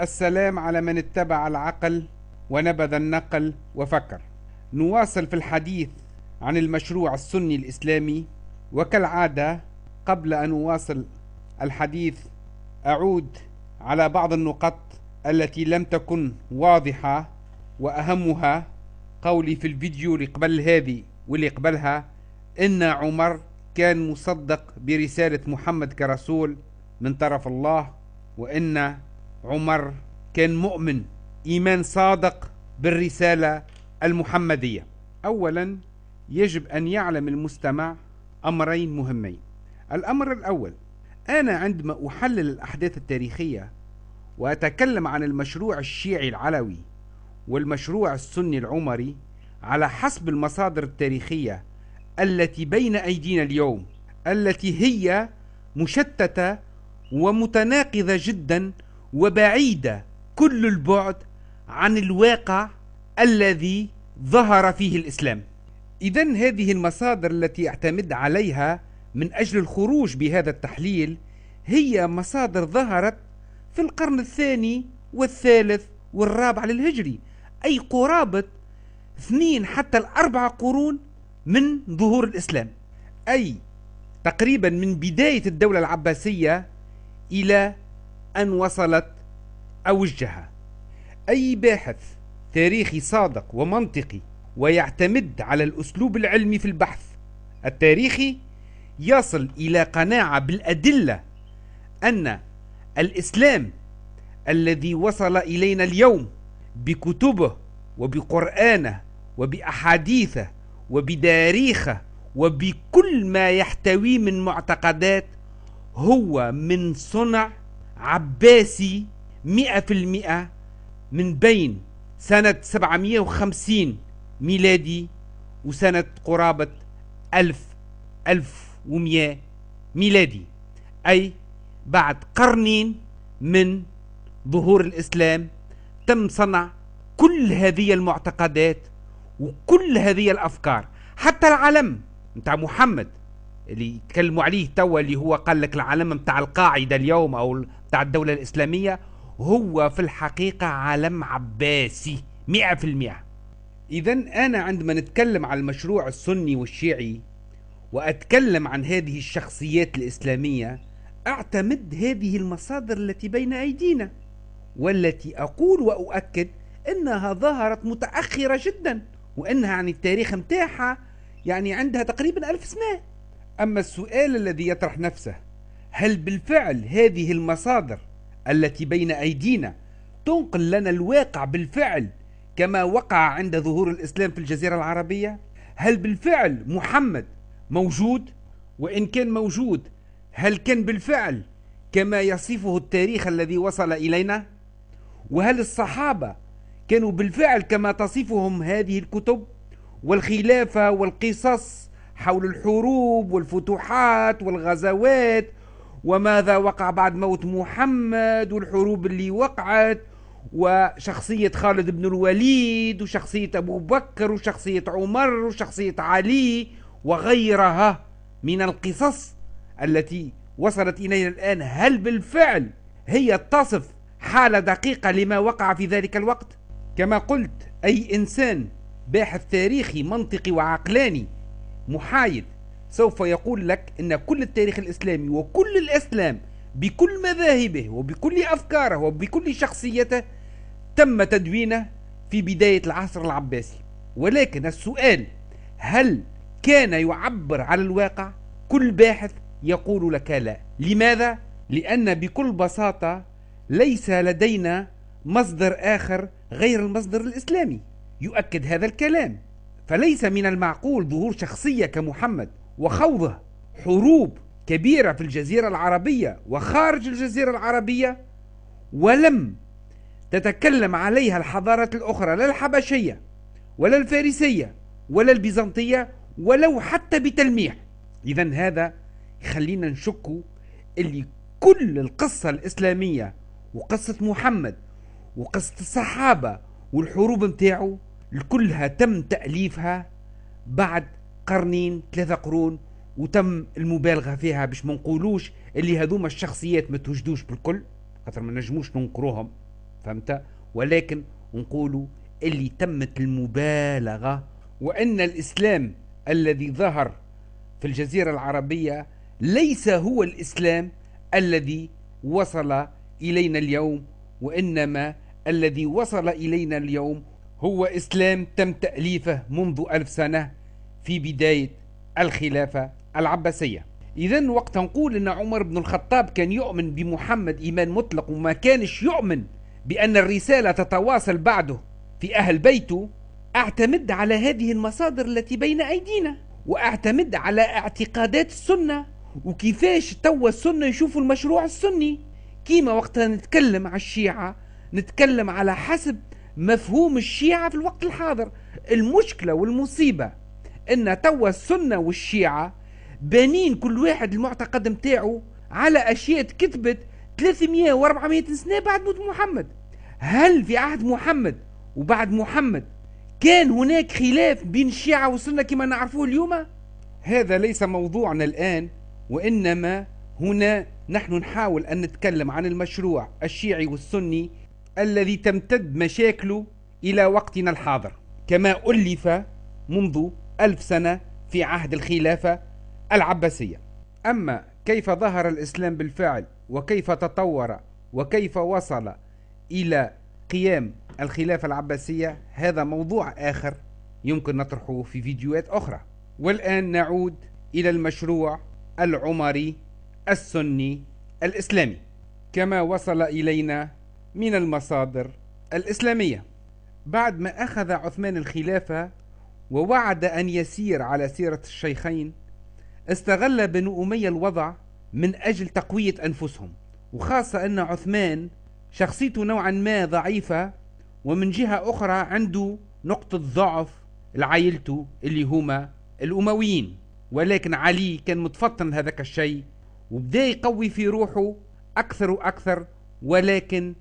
السلام على من اتبع العقل ونبذ النقل وفكر نواصل في الحديث عن المشروع السني الإسلامي وكالعادة قبل أن أواصل الحديث أعود على بعض النقط التي لم تكن واضحة وأهمها قولي في الفيديو اللي قبل هذه واللي قبلها إن عمر كان مصدق برسالة محمد كرسول من طرف الله وإن عمر كان مؤمن إيمان صادق بالرسالة المحمدية أولا يجب أن يعلم المستمع أمرين مهمين الأمر الأول أنا عندما أحلل الأحداث التاريخية وأتكلم عن المشروع الشيعي العلوي والمشروع السني العمري على حسب المصادر التاريخية التي بين أيدينا اليوم التي هي مشتتة ومتناقضة جدا وبعيدة كل البعد عن الواقع الذي ظهر فيه الإسلام إذا هذه المصادر التي اعتمد عليها من أجل الخروج بهذا التحليل هي مصادر ظهرت في القرن الثاني والثالث والرابع للهجري أي قرابة اثنين حتى الاربع قرون من ظهور الإسلام أي تقريبا من بداية الدولة العباسية إلى أن وصلت أوجها أي باحث تاريخي صادق ومنطقي ويعتمد على الأسلوب العلمي في البحث التاريخي يصل إلى قناعة بالأدلة أن الإسلام الذي وصل إلينا اليوم بكتبه وبقرآنه وبأحاديثه وبتاريخه وبكل ما يحتويه من معتقدات هو من صنع عباسي مئة في المئة من بين سنة 750 ميلادي وسنة قرابة ألف ألف ومئة ميلادي أي بعد قرنين من ظهور الإسلام تم صنع كل هذه المعتقدات وكل هذه الأفكار حتى العلم نتاع محمد اللي يتكلموا عليه توا اللي هو قال لك العالم نتاع القاعده اليوم او نتاع الدوله الاسلاميه هو في الحقيقه عالم عباسي 100% اذا انا عندما نتكلم على المشروع السني والشيعي واتكلم عن هذه الشخصيات الاسلاميه اعتمد هذه المصادر التي بين ايدينا والتي اقول واؤكد انها ظهرت متاخره جدا وانها عن التاريخ متاحة يعني عندها تقريبا ألف سنه أما السؤال الذي يطرح نفسه هل بالفعل هذه المصادر التي بين أيدينا تنقل لنا الواقع بالفعل كما وقع عند ظهور الإسلام في الجزيرة العربية؟ هل بالفعل محمد موجود؟ وإن كان موجود هل كان بالفعل كما يصفه التاريخ الذي وصل إلينا؟ وهل الصحابة كانوا بالفعل كما تصفهم هذه الكتب؟ والخلافة والقصص حول الحروب والفتوحات والغزوات وماذا وقع بعد موت محمد والحروب اللي وقعت وشخصية خالد بن الوليد وشخصية أبو بكر وشخصية عمر وشخصية علي وغيرها من القصص التي وصلت إلينا الآن هل بالفعل هي تصف حالة دقيقة لما وقع في ذلك الوقت؟ كما قلت أي إنسان باحث تاريخي منطقي وعقلاني محايد سوف يقول لك أن كل التاريخ الإسلامي وكل الإسلام بكل مذاهبه وبكل أفكاره وبكل شخصيته تم تدوينه في بداية العصر العباسي ولكن السؤال هل كان يعبر على الواقع كل باحث يقول لك لا لماذا؟ لأن بكل بساطة ليس لدينا مصدر آخر غير المصدر الإسلامي يؤكد هذا الكلام فليس من المعقول ظهور شخصية كمحمد وخوضه حروب كبيرة في الجزيرة العربية وخارج الجزيرة العربية ولم تتكلم عليها الحضارات الأخرى لا الحبشية ولا الفارسية ولا البيزنطية ولو حتى بتلميح إذا هذا يخلينا نشك اللي كل القصة الإسلامية وقصة محمد وقصة الصحابة والحروب متاعه كلها تم تأليفها بعد قرنين ثلاثة قرون وتم المبالغة فيها باش ما نقولوش اللي هذوما الشخصيات ما توجدوش بالكل خاطر ما نجموش ننكروهم فهمت ولكن نقولوا اللي تمت المبالغة وأن الإسلام الذي ظهر في الجزيرة العربية ليس هو الإسلام الذي وصل إلينا اليوم وإنما الذي وصل إلينا اليوم هو إسلام تم تأليفه منذ ألف سنة في بداية الخلافة العباسية إذا وقت نقول أن عمر بن الخطاب كان يؤمن بمحمد إيمان مطلق وما كانش يؤمن بأن الرسالة تتواصل بعده في أهل بيته أعتمد على هذه المصادر التي بين أيدينا وأعتمد على اعتقادات السنة وكيفاش توا السنة يشوفوا المشروع السني كيما وقتها نتكلم على الشيعة نتكلم على حسب مفهوم الشيعة في الوقت الحاضر المشكلة والمصيبة ان توا السنة والشيعة بانين كل واحد المعتقد متاعه على اشياء كتبت 300 و 400 سنة بعد موت محمد هل في عهد محمد وبعد محمد كان هناك خلاف بين الشيعة والسنة كما نعرفوه اليوم هذا ليس موضوعنا الآن وإنما هنا نحن نحاول أن نتكلم عن المشروع الشيعي والسني الذي تمتد مشاكله إلى وقتنا الحاضر كما ألف منذ ألف سنة في عهد الخلافة العباسية أما كيف ظهر الإسلام بالفعل وكيف تطور وكيف وصل إلى قيام الخلافة العباسية هذا موضوع آخر يمكن نطرحه في فيديوهات أخرى والآن نعود إلى المشروع العمري السني الإسلامي كما وصل إلينا من المصادر الإسلامية بعد ما أخذ عثمان الخلافة ووعد أن يسير على سيرة الشيخين استغل بنو أمية الوضع من أجل تقوية أنفسهم وخاصة أن عثمان شخصيته نوعا ما ضعيفة ومن جهة أخرى عنده نقطة ضعف لعائلته اللي هما الأمويين ولكن علي كان متفطن هذاك الشيء وبدا يقوي في روحه أكثر وأكثر ولكن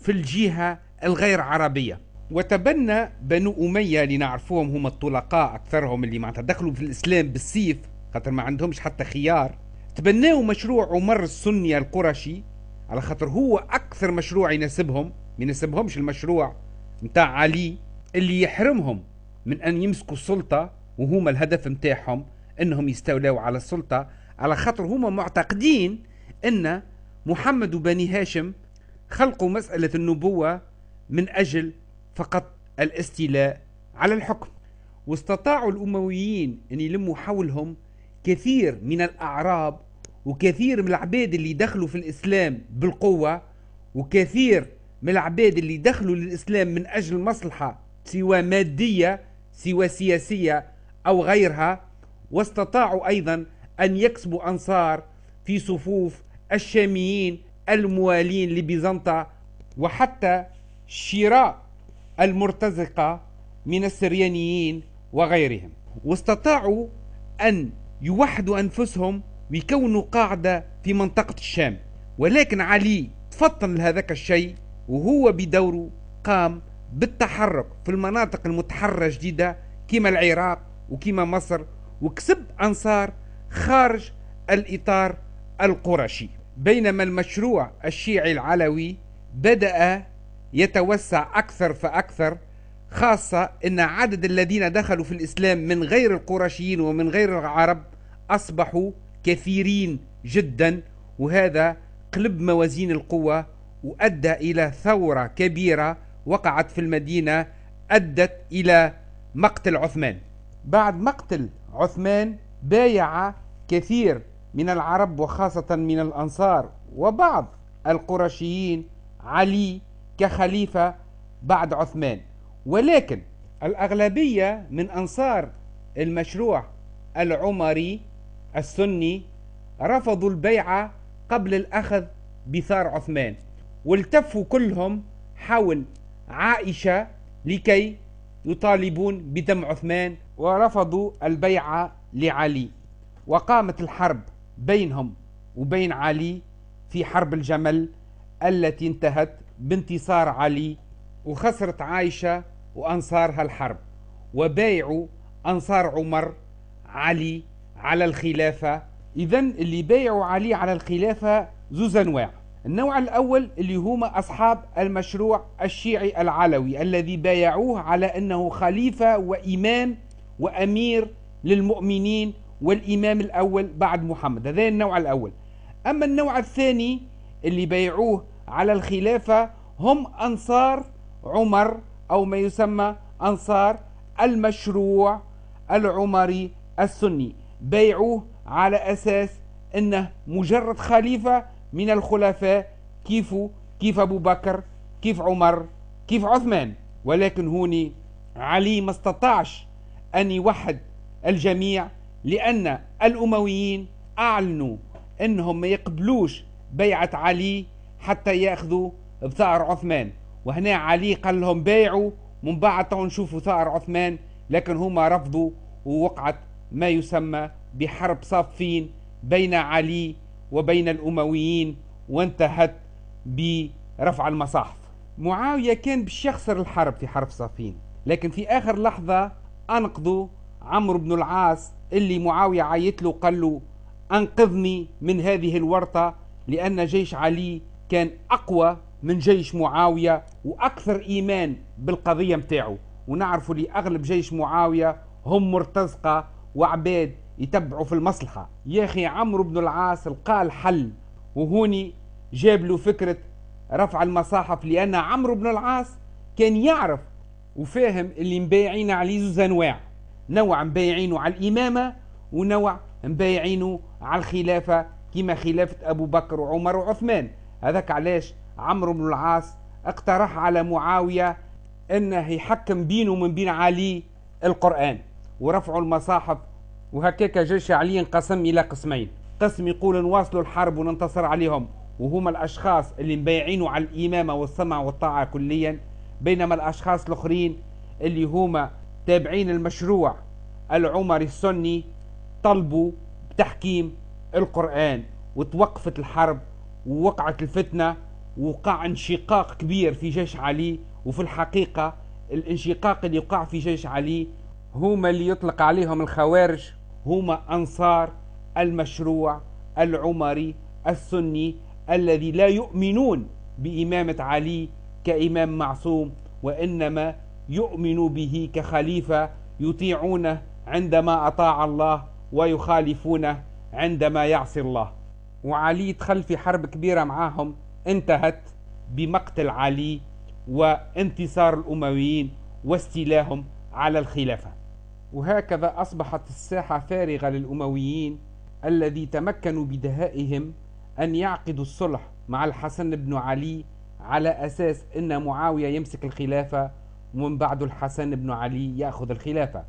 في الجهة الغير عربية وتبنى بنو أمية اللي نعرفوهم هم الطلقاء أكثرهم اللي معناتها دخلوا في الإسلام بالسيف خاطر ما عندهمش حتى خيار تبناوا مشروع عمر السني القرشي على خاطر هو أكثر مشروع يناسبهم ما يناسبهمش المشروع نتاع علي اللي يحرمهم من أن يمسكوا السلطة وهما الهدف نتاعهم أنهم يستولوا على السلطة على خاطر هما معتقدين أن محمد وبني هاشم خلقوا مسألة النبوة من أجل فقط الاستيلاء على الحكم واستطاعوا الأمويين أن يلموا حولهم كثير من الأعراب وكثير من العباد اللي دخلوا في الإسلام بالقوة وكثير من العباد اللي دخلوا للإسلام من أجل مصلحة سوى مادية سوى سياسية أو غيرها واستطاعوا أيضا أن يكسبوا أنصار في صفوف الشاميين الموالين لبيزنطة وحتى شراء المرتزقة من السريانيين وغيرهم واستطاعوا أن يوحدوا أنفسهم ويكونوا قاعدة في منطقة الشام ولكن علي تفطن لهذاك الشيء وهو بدوره قام بالتحرك في المناطق المتحررة جديدة كما العراق وكما مصر وكسب أنصار خارج الإطار القرشي بينما المشروع الشيعي العلوي بدأ يتوسع أكثر فأكثر خاصة أن عدد الذين دخلوا في الإسلام من غير القرشيين ومن غير العرب أصبحوا كثيرين جدا وهذا قلب موازين القوة وأدى إلى ثورة كبيرة وقعت في المدينة أدت إلى مقتل عثمان بعد مقتل عثمان بايع كثير من العرب وخاصة من الأنصار وبعض القرشيين علي كخليفة بعد عثمان ولكن الأغلبية من أنصار المشروع العمري السني رفضوا البيعة قبل الأخذ بثار عثمان والتفوا كلهم حول عائشة لكي يطالبون بدم عثمان ورفضوا البيعة لعلي وقامت الحرب بينهم وبين علي في حرب الجمل التي انتهت بانتصار علي وخسرت عائشة وأنصارها الحرب وبايعوا أنصار عمر علي على الخلافة إذا اللي بايعوا علي على الخلافة زوز أنواع النوع الأول اللي هما أصحاب المشروع الشيعي العلوي الذي بايعوه على أنه خليفة وإمام وأمير للمؤمنين والإمام الأول بعد محمد هذا النوع الأول أما النوع الثاني اللي بيعوه على الخلافة هم أنصار عمر أو ما يسمى أنصار المشروع العمري السني بيعوه على أساس أنه مجرد خليفة من الخلفاء كيف كيف أبو بكر كيف عمر كيف عثمان ولكن هوني علي ما استطاعش أن يوحد الجميع لأن الأمويين أعلنوا أنهم ما يقبلوش بيعة علي حتى ياخذوا بثأر عثمان وهنا علي قال لهم بايعوا من بعد نشوفوا ثأر عثمان لكن هما رفضوا ووقعت ما يسمى بحرب صافين بين علي وبين الأمويين وانتهت برفع المصاحف معاوية كان باش يخسر الحرب في حرب صافين لكن في آخر لحظة أنقذوا عمرو بن العاص اللي معاوية عيط له قال له أنقذني من هذه الورطة لأن جيش علي كان أقوى من جيش معاوية وأكثر إيمان بالقضية متاعه ونعرفوا اللي أغلب جيش معاوية هم مرتزقة وعباد يتبعوا في المصلحة يا أخي عمرو بن العاص لقى الحل وهوني جاب له فكرة رفع المصاحف لأن عمرو بن العاص كان يعرف وفاهم اللي مبايعين عليه زوز أنواع نوع مبايعينو على الإمامة ونوع مبايعينو على الخلافة كما خلافة أبو بكر وعمر وعثمان هذاك علاش عمرو بن العاص اقترح على معاوية أنه يحكم بينه من بين علي القرآن ورفعوا المصاحف وهكاك جيش علي انقسم إلى قسمين قسم يقول نواصلوا الحرب وننتصر عليهم وهما الأشخاص اللي مبايعينو على الإمامة والسمع والطاعة كليا بينما الأشخاص الآخرين اللي هما تابعين المشروع العمري السني طلبوا بتحكيم القرآن وتوقفت الحرب ووقعت الفتنة ووقع انشقاق كبير في جيش علي وفي الحقيقة الانشقاق اللي وقع في جيش علي هما اللي يطلق عليهم الخوارج هما أنصار المشروع العمري السني الذي لا يؤمنون بإمامة علي كإمام معصوم وإنما يؤمن به كخليفة يطيعونه عندما أطاع الله ويخالفونه عندما يعصي الله وعلي دخل في حرب كبيرة معاهم انتهت بمقتل علي وانتصار الأمويين واستيلاهم على الخلافة وهكذا أصبحت الساحة فارغة للأمويين الذي تمكنوا بدهائهم أن يعقدوا الصلح مع الحسن بن علي على أساس أن معاوية يمسك الخلافة ومن بعده الحسن بن علي يأخذ الخلافة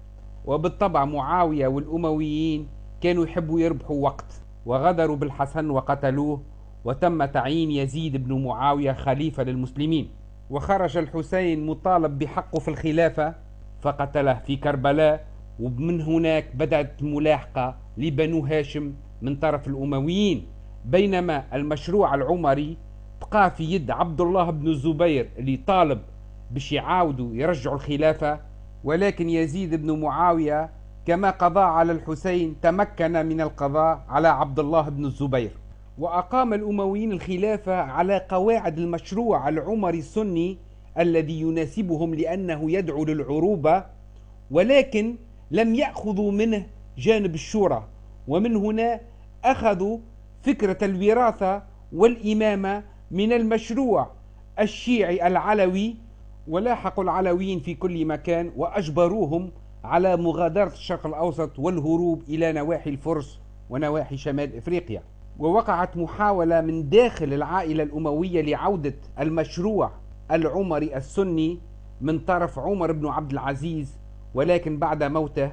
وبالطبع معاوية والأمويين كانوا يحبوا يربحوا وقت وغدروا بالحسن وقتلوه وتم تعيين يزيد بن معاوية خليفة للمسلمين وخرج الحسين مطالب بحقه في الخلافة فقتله في كربلاء ومن هناك بدأت ملاحقة لبنو هاشم من طرف الأمويين بينما المشروع العمري بقى في يد عبد الله بن الزبير اللي طالب باش يعاودوا يرجعوا الخلافة ولكن يزيد بن معاوية كما قضى على الحسين تمكن من القضاء على عبد الله بن الزبير وأقام الأمويين الخلافة على قواعد المشروع العمري السني الذي يناسبهم لأنه يدعو للعروبة ولكن لم يأخذوا منه جانب الشورى ومن هنا أخذوا فكرة الوراثة والإمامة من المشروع الشيعي العلوي ولاحقوا العلويين في كل مكان وأجبروهم على مغادرة الشرق الأوسط والهروب إلى نواحي الفرس ونواحي شمال إفريقيا ووقعت محاولة من داخل العائلة الأموية لعودة المشروع العمري السني من طرف عمر بن عبد العزيز ولكن بعد موته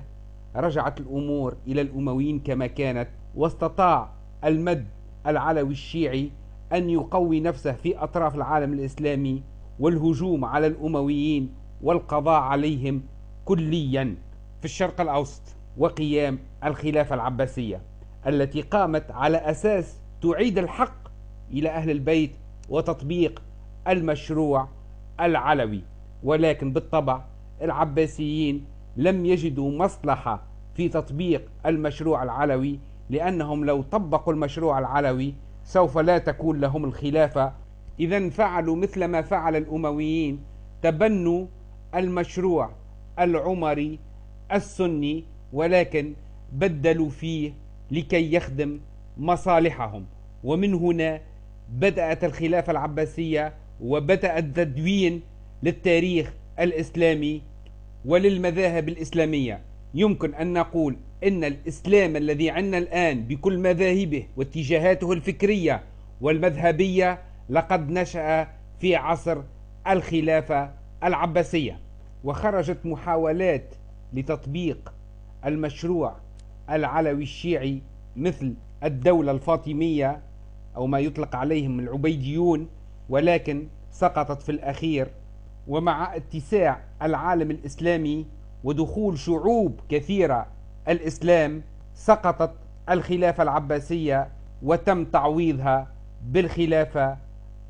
رجعت الأمور إلى الأمويين كما كانت واستطاع المد العلوي الشيعي أن يقوي نفسه في أطراف العالم الإسلامي والهجوم على الأمويين والقضاء عليهم كليا في الشرق الأوسط وقيام الخلافة العباسية التي قامت على أساس تعيد الحق إلى أهل البيت وتطبيق المشروع العلوي ولكن بالطبع العباسيين لم يجدوا مصلحة في تطبيق المشروع العلوي لأنهم لو طبقوا المشروع العلوي سوف لا تكون لهم الخلافة إذا فعلوا مثل ما فعل الأمويين تبنوا المشروع العمري السني ولكن بدلوا فيه لكي يخدم مصالحهم ومن هنا بدأت الخلافة العباسية وبدأ التدوين للتاريخ الإسلامي وللمذاهب الإسلامية يمكن أن نقول أن الإسلام الذي عندنا الآن بكل مذاهبه واتجاهاته الفكرية والمذهبية لقد نشأ في عصر الخلافة العباسية وخرجت محاولات لتطبيق المشروع العلوي الشيعي مثل الدولة الفاطمية أو ما يطلق عليهم العبيديون ولكن سقطت في الأخير ومع اتساع العالم الإسلامي ودخول شعوب كثيرة الإسلام سقطت الخلافة العباسية وتم تعويضها بالخلافة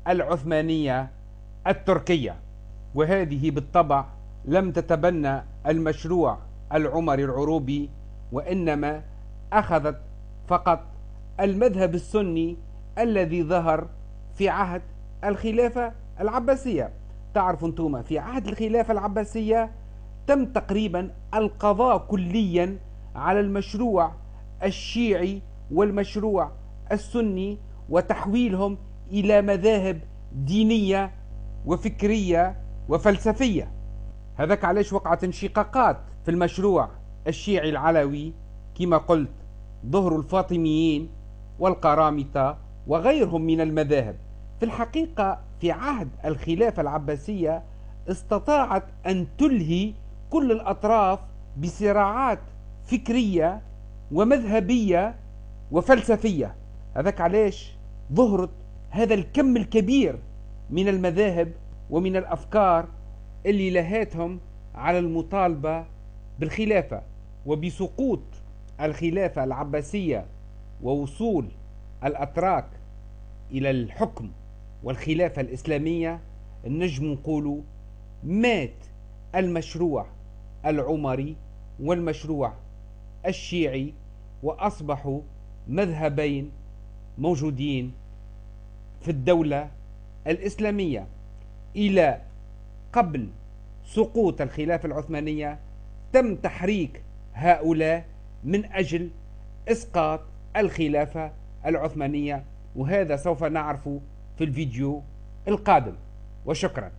العثمانية التركية وهذه بالطبع لم تتبنى المشروع العمري العروبي وإنما أخذت فقط المذهب السني الذي ظهر في عهد الخلافة العباسية تعرفوا انتم في عهد الخلافة العباسية تم تقريبا القضاء كليا على المشروع الشيعي والمشروع السني وتحويلهم إلى مذاهب دينية وفكرية وفلسفية هذاك علاش وقعت انشقاقات في المشروع الشيعي العلوي كما قلت ظهر الفاطميين والقرامطة وغيرهم من المذاهب في الحقيقة في عهد الخلافة العباسية استطاعت أن تلهي كل الأطراف بصراعات فكرية ومذهبية وفلسفية هذاك علاش ظهرت هذا الكم الكبير من المذاهب ومن الأفكار اللي لهاتهم على المطالبة بالخلافة وبسقوط الخلافة العباسية ووصول الأتراك إلى الحكم والخلافة الإسلامية النجم نقول مات المشروع العمري والمشروع الشيعي وأصبحوا مذهبين موجودين في الدولة الإسلامية إلى قبل سقوط الخلافة العثمانية تم تحريك هؤلاء من أجل إسقاط الخلافة العثمانية وهذا سوف نعرفه في الفيديو القادم وشكرا